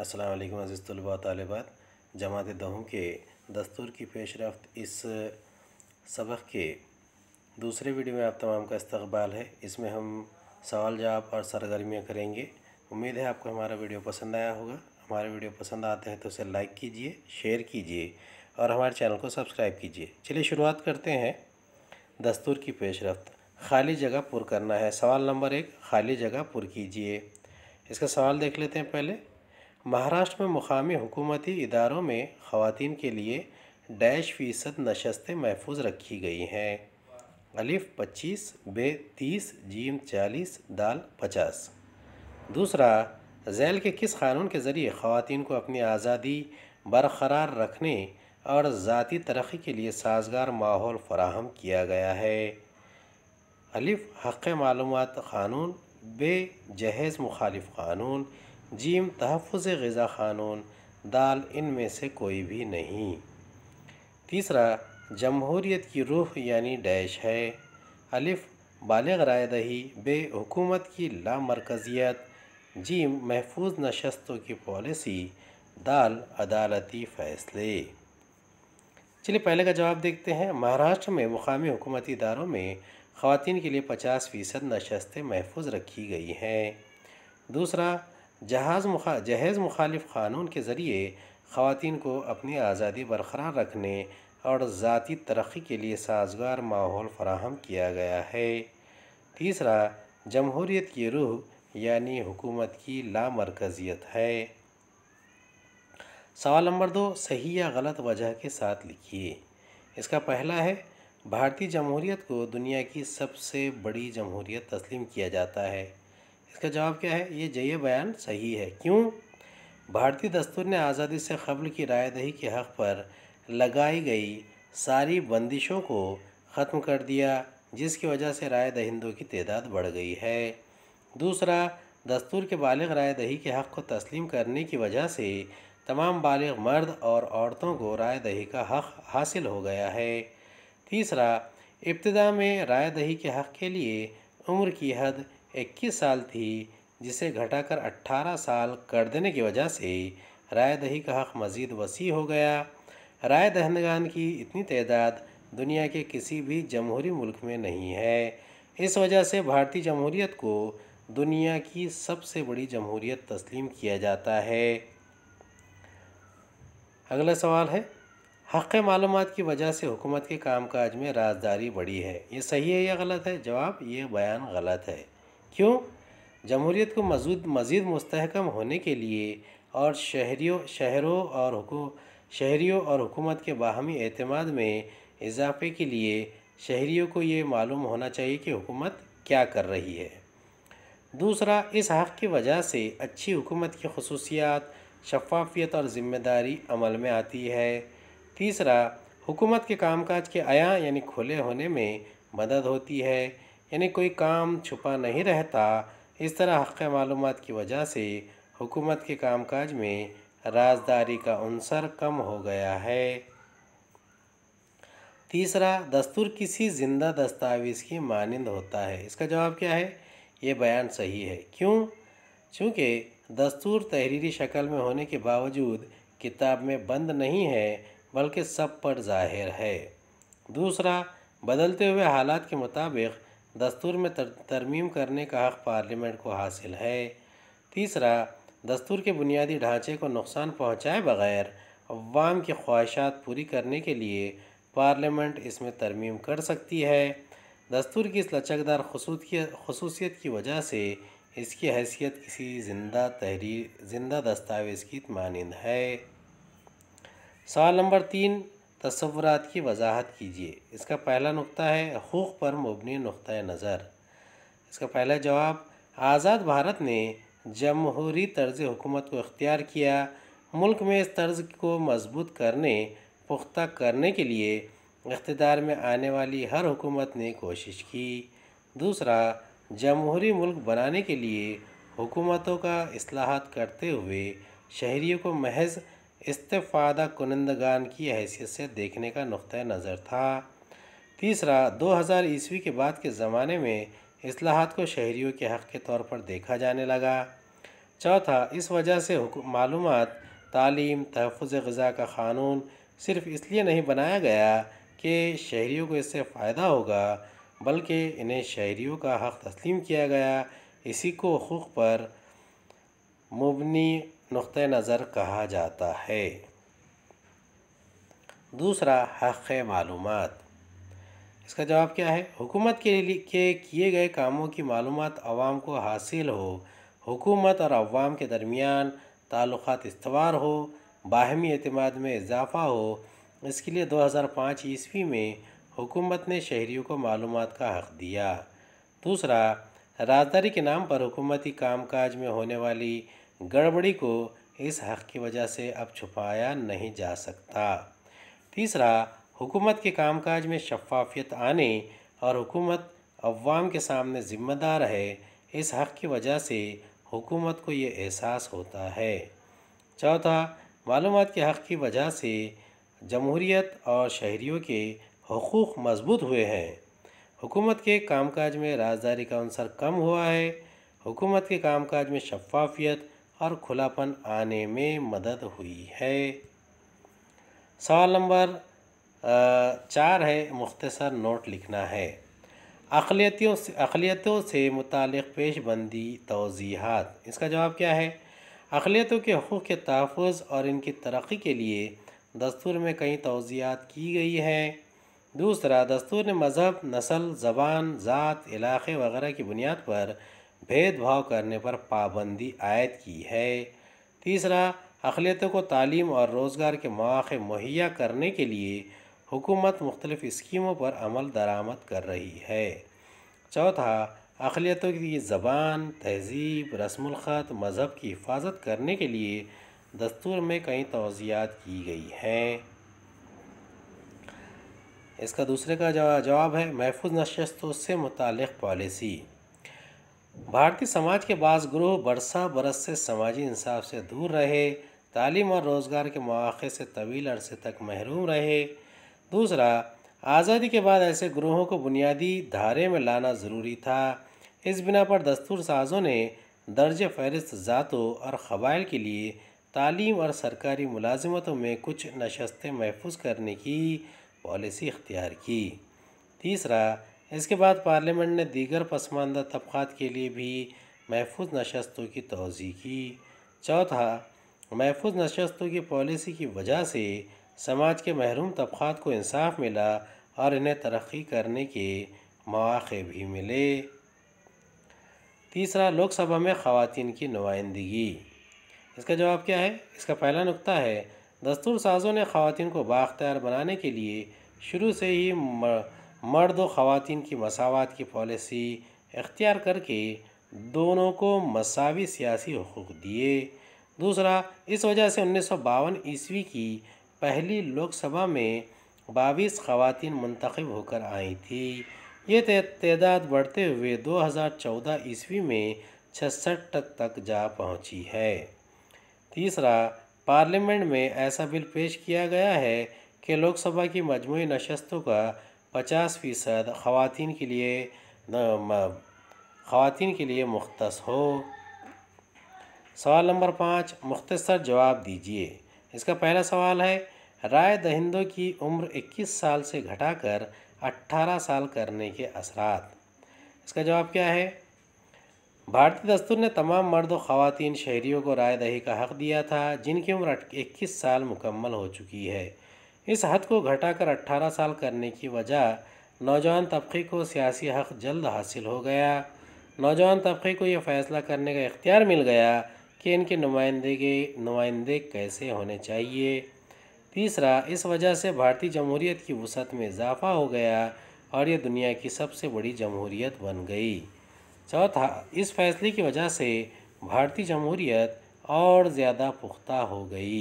अस्सलाम अज़ीज़ तलबा तलबात जमात दहों के दस्तूर की पेशरफ़्त रफ्त इस सबक के दूसरे वीडियो में आप तमाम का इस्तबाल है इसमें हम सवाल जवाब और सरगर्मियाँ करेंगे उम्मीद है आपको हमारा वीडियो पसंद आया होगा हमारा वीडियो पसंद आता है तो उसे लाइक कीजिए शेयर कीजिए और हमारे चैनल को सब्सक्राइब कीजिए चलिए शुरुआत करते हैं दस्तूर की पेशरफ़्त रफ्त खाली जगह पुर करना है सवाल नंबर एक खाली जगह पुर कीजिए इसका सवाल देख लेते हैं पहले महाराष्ट्र में मुकामी हुकूमती इदारों में ख़वान के लिए डैश फ़ीसद नशस्तें महफूज रखी गई हैं अलिफ पच्चीस बे तीस जीम चालीस दाल पचास दूसरा जैल के किस कानून के ज़रिए ख़वान को अपनी आज़ादी बरकरार रखने और ज़ाती तरक्की के लिए साजगार माहौल फराहम किया गया है अलिफ हक़ मालूम क़ानून बे जहेज़ मुखालिफ क़ानून जीम तहफ़ गज़ा क़ानून दाल इन में से कोई भी नहीं तीसरा जमहूरीत की रूह यानी डैश है अलिफ बालग राय दही बे हुकूमत की लामरकज़ियत जीम महफूज नशस्तों की पॉलिसी दाल अदालती फ़ैसले चलिए पहले का जवाब देखते हैं महाराष्ट्र में मुकामी हुकूमती इदारों में ख़वान के लिए पचास फ़ीसद नशस्तें महफूज रखी गई हैं दूसरा जहाज़ मुखा जहेज़ मुखालिफ क़ानून के ज़रिए ख़वान को अपनी आज़ादी बरकरार रखने और ज़ाती तरक्की के लिए साजगार माहौल फराहम किया गया है तीसरा जमहूरीत की रूह यानी हुकूमत की लामरकज़ियत है सवाल नंबर दो सही या गलत वजह के साथ लिखिए इसका पहला है भारतीय जमहूरीत को दुनिया की सबसे बड़ी जमहूरीत तस्लीम किया जाता है इसका जवाब क्या है ये जय बयान सही है क्यों भारतीय दस्तूर ने आज़ादी से कबल की रायदही के हक़ पर लगाई गई सारी बंदिशों को ख़त्म कर दिया जिसकी वजह से राय दहिंदों की तदाद बढ़ गई है दूसरा दस्तूर के बालग राय दही के हक़ को तस्लीम करने की वजह से तमाम बालग मर्द और औरतों को राय दही का हक़ हासिल हो गया है तीसरा इब्तदा में राय दही के हक़ के लिए उम्र की हद 21 साल थी जिसे घटाकर 18 साल कर देने की वजह से राय दही का हक़ मज़ीद वसी हो गया राय दहनगान की इतनी तदाद दुनिया के किसी भी जमहूरी मुल्क में नहीं है इस वजह से भारतीय जमहूरीत को दुनिया की सबसे बड़ी जमहूरीत तस्लीम किया जाता है अगला सवाल है हक़ मालूम की वजह से हुकूमत के कामकाज में राजदारी बढ़ी है ये सही है या गलत है जवाब ये बयान गलत है क्यों जमहूरीत को मजूद मज़ीद मस्तकम होने के लिए और शहरीों शहरों और शहरीों और हुकूमत के बाहमी अतमाद में इजाफे के लिए शहरीों को ये मालूम होना चाहिए कि हुकूमत क्या कर रही है दूसरा इस हक़ की वजह से अच्छी हुकूमत की खसूसियात शफाफियत और ज़िम्मेदारी अमल में आती है तीसरा हुकूमत के कामकाज के आया यानी खुले होने में मदद होती है यानी कोई काम छुपा नहीं रहता इस तरह हक़ मालूम की वजह से हुकूमत के कामकाज में राजदारी का अनसर कम हो गया है तीसरा दस्तूर किसी ज़िंदा दस्तावेज़ की मानंद होता है इसका जवाब क्या है ये बयान सही है क्यों चूँकि दस्तूर तहरीरी शक्ल में होने के बावजूद किताब में बंद नहीं है बल्कि सब पर जाहिर है दूसरा बदलते हुए हालात के मुताबिक दस्तूर में तर, तरमीम करने का हक़ पार्लियामेंट को हासिल है तीसरा दस्तूर के बुनियादी ढांचे को नुकसान पहुँचाए बगैर अवाम की ख्वाहिशात पूरी करने के लिए पार्लियामेंट इसमें तरमीम कर सकती है दस्तूर की इस लचकदार खसूसियत की वजह से इसकी हैसियत किसी ज़िंदा तहरीर ज़िंदा दस्तावेज़ की मानंद है सवाल नंबर तीन तस्वरत की वजाहत कीजिए इसका पहला नुक़ा है हूक पर मबनी नुक़ नज़र इसका पहला जवाब आज़ाद भारत ने जमहूरी तर्ज हुकूमत को अख्तियार किया मुल्क में इस तर्ज को मजबूत करने पुख्ता करने के लिए इकतदार में आने वाली हर हुकूमत ने कोशिश की दूसरा जमहूरी मुल्क बनाने के लिए हुकूमतों का असलाहत करते हुए शहरीों को महज इस्तफादा कुनंदगान की हैसियत से देखने का नुक़ नज़र था तीसरा 2000 ईस्वी के बाद के ज़माने में असलाहत को शहरीों के हक़ के तौर पर देखा जाने लगा चौथा इस वजह से मालूम तालीम तहफ़ गज़ा का क़ानून सिर्फ इसलिए नहीं बनाया गया कि शहरीों को इससे फ़ायदा होगा बल्कि इन्हें शहरीों का हक़ तस्लीम किया गया इसी को हक़ पर मबनी नुक़ नज़र कहा जाता है दूसरा हक़ मालूम इसका जवाब क्या है हुकूमत के लिए किए गए कामों की मालूम आवाम को हासिल हो हुकूमत और अवाम के दरमियान ताल्लुक़ इस्तवार हो बाहमी अतमाद में इजाफ़ा हो इसके लिए 2005 ईस्वी में हुकूमत ने शहरीों को मालूम का हक़ दिया दूसरा राजदारी के नाम पर हुकूमती कामकाज में होने वाली गड़बड़ी को इस हक़ की वजह से अब छुपाया नहीं जा सकता तीसरा हुकूमत के कामकाज में शफाफियत आने और हुकूमत अवाम के सामने ज़िम्मेदार है इस हक़ की वजह से हुकूमत को ये एहसास होता है चौथा मालूम के हक़ की वजह से जमहूरीत और शहरीों के हकूक़ मजबूत हुए हैं हुकूमत के कामकाज में राजदारी का अनसर कम हुआ है हुकूमत के कामकाज में शफाफियत और खुलापन आने में मदद हुई है सवाल नंबर चार है मुख्तसर नोट लिखना है अखिलियतियों से अखिलियतों से मुतल पेशबंदी तोजीहत इसका जवाब क्या है अखिलियतों के हकूक़ के तहफ़ और इनकी तरक्की के लिए दस्तूर में कई तोज़ियात की गई हैं दूसरा दस्तूर ने मज़हब नसल ज़बान ज़ात इलाके वगैरह की बुनियाद पर भेदभाव करने पर पाबंदी आयद की है तीसरा अखिलतों को तालीम और रोज़गार के मौक़े मुहैया करने के लिए हुकूमत मुख्तलिफ़ स्कीमों पर अमल दरामद कर रही है चौथा अखिलतों की ज़बान तहजीब रस्मखत मज़हब की हिफाजत करने के लिए दस्तूर में कई तोज़ियात की गई हैं इसका दूसरे का जवाब है महफूज नशस्तों से मुतक़ पॉलिसी भारतीय समाज के बास ग्रोह बरसा बरस से समाजी इंसाफ से दूर रहे तालीम और रोज़गार के मौक़े से तवील अरसे तक महरूम रहे दूसरा आज़ादी के बाद ऐसे ग्रोहों को बुनियादी धारे में लाना ज़रूरी था इस बिना पर दस्तूर साजों ने दर्ज फहरिस्त ज़ातों और कबाइल के लिए तालीम और सरकारी मुलाजमतों में कुछ नशस्तें महफूज करने की पॉलिसी इख्तियार की तीसरा इसके बाद पार्लियामेंट ने दीगर पसमानदा तबक़ात के लिए भी महफूज नशस्तों की तोज़ी की चौथा महफूज नशस्तों की पॉलिसी की वजह से समाज के महरूम तबक़ात को इंसाफ मिला और इन्हें तरक्की करने के मौक़े भी मिले तीसरा लोकसभा में ख़वान की नुमाइंदगी इसका जवाब क्या है इसका पहला नुकता है दस्तूर साजों ने ख़वान को बाख्तियार बनाने के लिए शुरू से ही मर्द व ख़वान की मसावत की पॉलिसी इख्तियार करके दोनों को मसावी सियासी हकूक़ दिए दूसरा इस वजह से उन्नीस सौ बावन ईस्वी की पहली लोकसभा में बाईस खवतिन मंतखब होकर आई थी ये तदाद बढ़ते हुए 2014 ईस्वी में छसठ तक तक जा पहुँची है तीसरा पार्लियामेंट में ऐसा बिल पेश किया गया है कि लोकसभा की मजमू नशस्तों का पचास फ़ीसद ख़वान के लिए ख़वान के लिए मुख्त हो सवाल नंबर पाँच मुख्तर जवाब दीजिए इसका पहला सवाल है राय दहिंदों की उम्र 21 साल से घटाकर 18 साल करने के असरात इसका जवाब क्या है भारतीय दस्तूर ने तमाम मर्द और ख़वान शहरीों को राय दही का हक़ दिया था जिनकी उम्र 21 साल मुकम्मल हो चुकी है इस हद को घटाकर 18 साल करने की वजह नौजवान तबके को सियासी हक जल्द हासिल हो गया नौजवान तबके को यह फ़ैसला करने का इख्तियार मिल गया कि इनके नुमाइंदे नुमाइंदे कैसे होने चाहिए तीसरा इस वजह से भारतीय जमहूरीत की वसत में इजाफा हो गया और यह दुनिया की सबसे बड़ी जमहूरीत बन गई चौथा इस फैसले की वजह से भारतीय जमहूरीत और ज़्यादा पुख्ता हो गई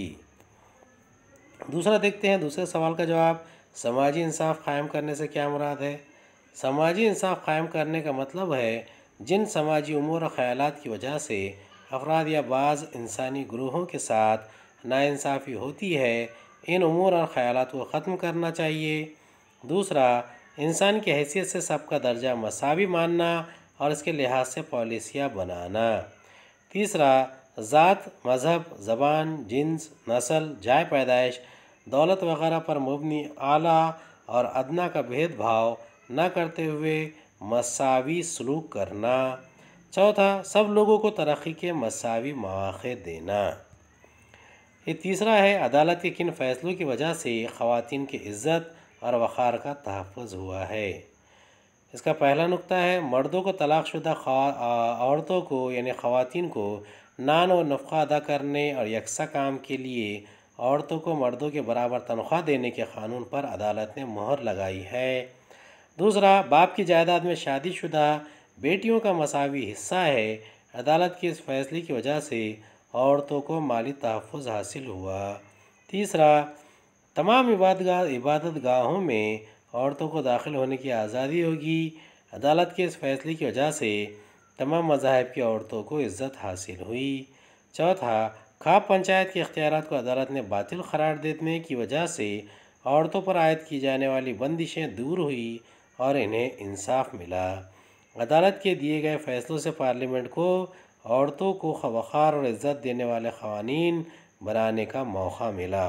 दूसरा देखते हैं दूसरे सवाल का जवाब समाजी इंसाफ कायम करने से क्या मुराद है समाजी इंसाफ कायम करने का मतलब है जिन समाजी उमूर और ख़्याल की वजह से अफराद या बाज़ इंसानी ग्रोहों के साथ नाानसाफ़ी होती है इन उमूर और ख़्याल को ख़त्म करना चाहिए दूसरा इंसान की हैसियत से सबका दर्जा मसावी मानना और इसके लिहाज से पॉलिसियाँ बनाना तीसरा ज़ात मज़हब ज़बान जिन्स नसल जाय पैदाइश दौलत वगैरह पर मुबनी आला और अदना का भेदभाव न करते हुए मसावी सलूक करना चौथा सब लोगों को तरक्की के मसावी मौक़े देना ये तीसरा है अदालत के किन फ़ैसलों की वजह से ख़वान की इज़्ज़त और वक़ार का तहफ़ हुआ है इसका पहला नुक्ता है मर्दों को तलाक़शुदा औरतों को यानी ख़वान को नान और नफ़ा अदा करने और यकसा काम के लिए औरतों को मर्दों के बराबर तनख्वाह देने के कानून पर अदालत ने मोहर लगाई है दूसरा बाप की जायदाद में शादीशुदा बेटियों का मसावी हिस्सा है अदालत के इस फैसले की वजह से औरतों को माली तहफ़ हासिल हुआ तीसरा तमाम इबादगा इबादत गाहों में औरतों को दाखिल होने की आज़ादी होगी अदालत के इस फैसले की वजह से तमाम मजाहब की औरतों को इज़्ज़त हासिल हुई चौथा खाप पंचायत के अख्तियार को अदालत ने बातिल करार देने की वजह से औरतों पर आयद की जाने वाली बंदिशें दूर हुई और इन्हें इंसाफ मिला अदालत के दिए गए फैसलों से पार्लियामेंट को औरतों को खबार और इज़्ज़त देने वाले कवानी बनाने का मौका मिला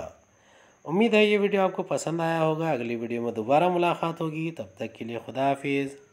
उम्मीद है ये वीडियो आपको पसंद आया होगा अगली वीडियो में दोबारा मुलाकात होगी तब तक के लिए खुदाफिज